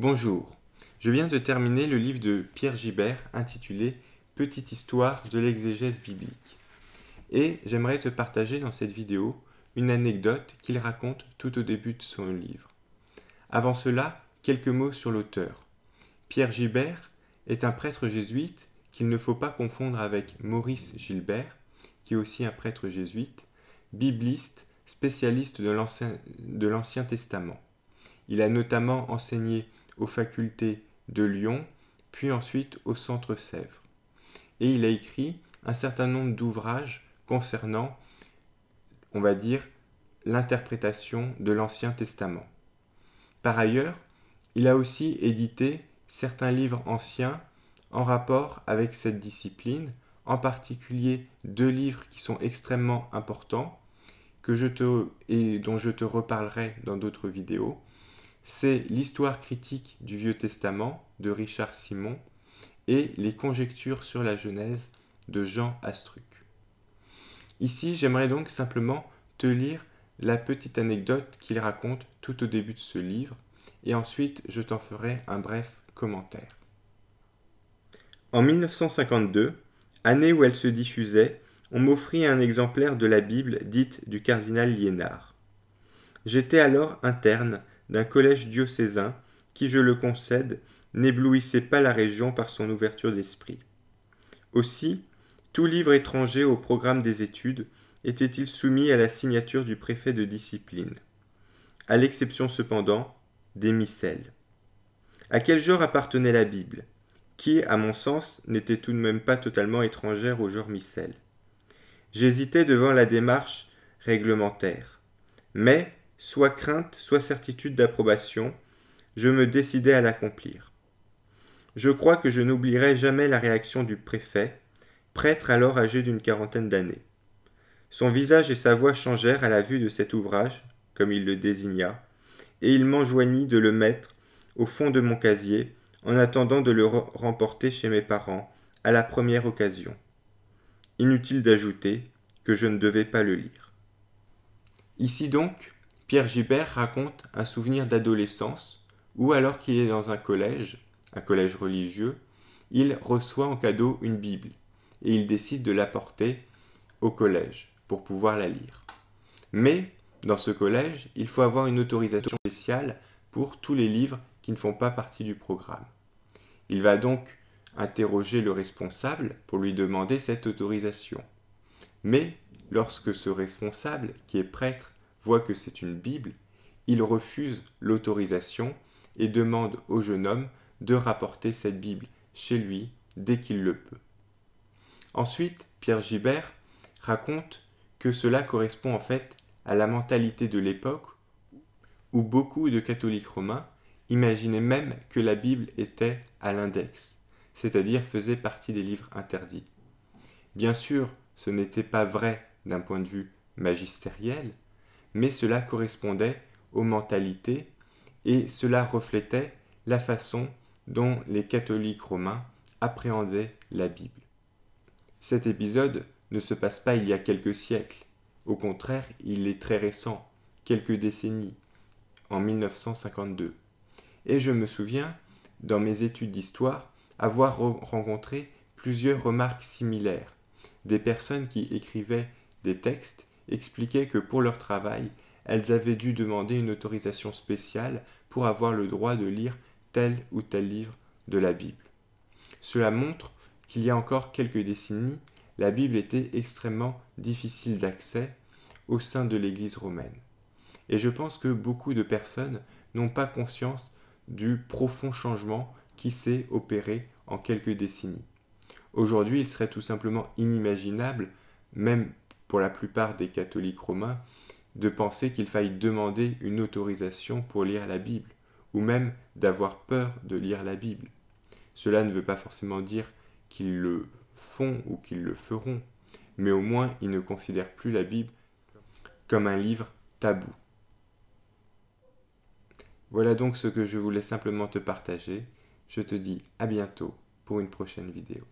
Bonjour, je viens de terminer le livre de Pierre Gibert intitulé Petite histoire de l'exégèse biblique. Et j'aimerais te partager dans cette vidéo une anecdote qu'il raconte tout au début de son livre. Avant cela, quelques mots sur l'auteur. Pierre Gilbert est un prêtre jésuite qu'il ne faut pas confondre avec Maurice Gilbert, qui est aussi un prêtre jésuite, bibliste, spécialiste de l'Ancien Testament. Il a notamment enseigné aux facultés de Lyon, puis ensuite au Centre Sèvres. Et il a écrit un certain nombre d'ouvrages concernant, on va dire, l'interprétation de l'Ancien Testament. Par ailleurs, il a aussi édité certains livres anciens en rapport avec cette discipline, en particulier deux livres qui sont extrêmement importants que je te, et dont je te reparlerai dans d'autres vidéos, c'est L'histoire critique du Vieux Testament de Richard Simon et Les conjectures sur la Genèse de Jean Astruc. Ici, j'aimerais donc simplement te lire la petite anecdote qu'il raconte tout au début de ce livre, et ensuite je t'en ferai un bref commentaire. En 1952, année où elle se diffusait, on m'offrit un exemplaire de la Bible dite du cardinal Liénard. J'étais alors interne d'un collège diocésain qui, je le concède, n'éblouissait pas la région par son ouverture d'esprit. Aussi, tout livre étranger au programme des études était-il soumis à la signature du préfet de discipline, à l'exception cependant des missels. À quel genre appartenait la Bible, qui, à mon sens, n'était tout de même pas totalement étrangère au genre missel J'hésitais devant la démarche réglementaire, mais soit crainte, soit certitude d'approbation, je me décidai à l'accomplir. Je crois que je n'oublierai jamais la réaction du préfet, prêtre alors âgé d'une quarantaine d'années. Son visage et sa voix changèrent à la vue de cet ouvrage, comme il le désigna, et il m'enjoignit de le mettre au fond de mon casier, en attendant de le remporter chez mes parents, à la première occasion. Inutile d'ajouter que je ne devais pas le lire. Ici donc, Pierre Gibert raconte un souvenir d'adolescence où, alors qu'il est dans un collège, un collège religieux, il reçoit en cadeau une Bible et il décide de l'apporter au collège pour pouvoir la lire. Mais, dans ce collège, il faut avoir une autorisation spéciale pour tous les livres qui ne font pas partie du programme. Il va donc interroger le responsable pour lui demander cette autorisation. Mais lorsque ce responsable, qui est prêtre voit que c'est une Bible, il refuse l'autorisation et demande au jeune homme de rapporter cette Bible chez lui dès qu'il le peut. Ensuite, Pierre Gibert raconte que cela correspond en fait à la mentalité de l'époque où beaucoup de catholiques romains imaginaient même que la Bible était à l'index, c'est-à-dire faisait partie des livres interdits. Bien sûr, ce n'était pas vrai d'un point de vue magistériel, mais cela correspondait aux mentalités et cela reflétait la façon dont les catholiques romains appréhendaient la Bible. Cet épisode ne se passe pas il y a quelques siècles, au contraire il est très récent, quelques décennies, en 1952. Et je me souviens, dans mes études d'histoire, avoir rencontré plusieurs remarques similaires, des personnes qui écrivaient des textes expliquaient que pour leur travail, elles avaient dû demander une autorisation spéciale pour avoir le droit de lire tel ou tel livre de la Bible. Cela montre qu'il y a encore quelques décennies, la Bible était extrêmement difficile d'accès au sein de l'Église romaine. Et je pense que beaucoup de personnes n'ont pas conscience du profond changement qui s'est opéré en quelques décennies. Aujourd'hui, il serait tout simplement inimaginable, même pour la plupart des catholiques romains de penser qu'il faille demander une autorisation pour lire la Bible, ou même d'avoir peur de lire la Bible. Cela ne veut pas forcément dire qu'ils le font ou qu'ils le feront, mais au moins ils ne considèrent plus la Bible comme un livre tabou. Voilà donc ce que je voulais simplement te partager. Je te dis à bientôt pour une prochaine vidéo.